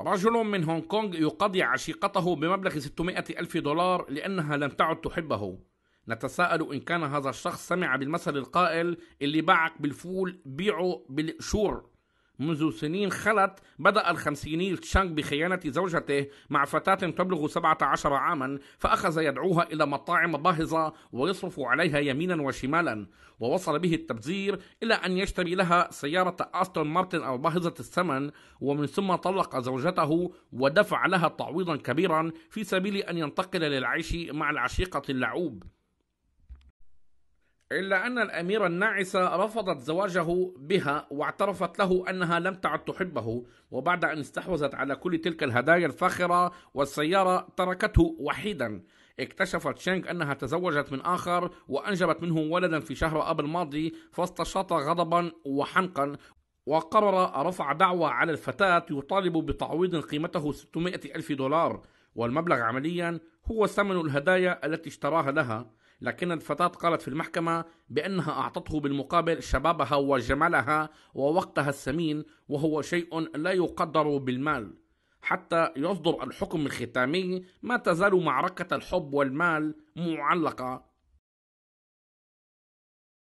رجل من هونغ كونغ يقضي عشيقته بمبلغ 600 ألف دولار لأنها لم تعد تحبه نتساءل إن كان هذا الشخص سمع بالمثل القائل اللي باعك بالفول بيعه بالشور منذ سنين خلت بدأ الخمسيني تشانغ بخيانة زوجته مع فتاة تبلغ 17 عاما فأخذ يدعوها إلى مطاعم باهظة ويصرف عليها يمينا وشمالا ووصل به التبذير إلى أن يشتري لها سيارة أستون مارتن أو باهظة الثمن ومن ثم طلق زوجته ودفع لها تعويضا كبيرا في سبيل أن ينتقل للعيش مع العشيقة اللعوب إلا أن الأميرة الناعسة رفضت زواجه بها واعترفت له أنها لم تعد تحبه وبعد أن استحوذت على كل تلك الهدايا الفاخرة والسيارة تركته وحيدا اكتشفت شانغ أنها تزوجت من آخر وأنجبت منه ولدا في شهر أب الماضي فاستشاط غضبا وحنقا وقرر رفع دعوى على الفتاة يطالب بتعويض قيمته 600 ألف دولار والمبلغ عمليا هو ثمن الهدايا التي اشتراها لها لكن الفتاة قالت في المحكمة بأنها أعطته بالمقابل شبابها وجمالها ووقتها الثمين وهو شيء لا يقدر بالمال حتى يصدر الحكم الختامي ما تزال معركة الحب والمال معلقة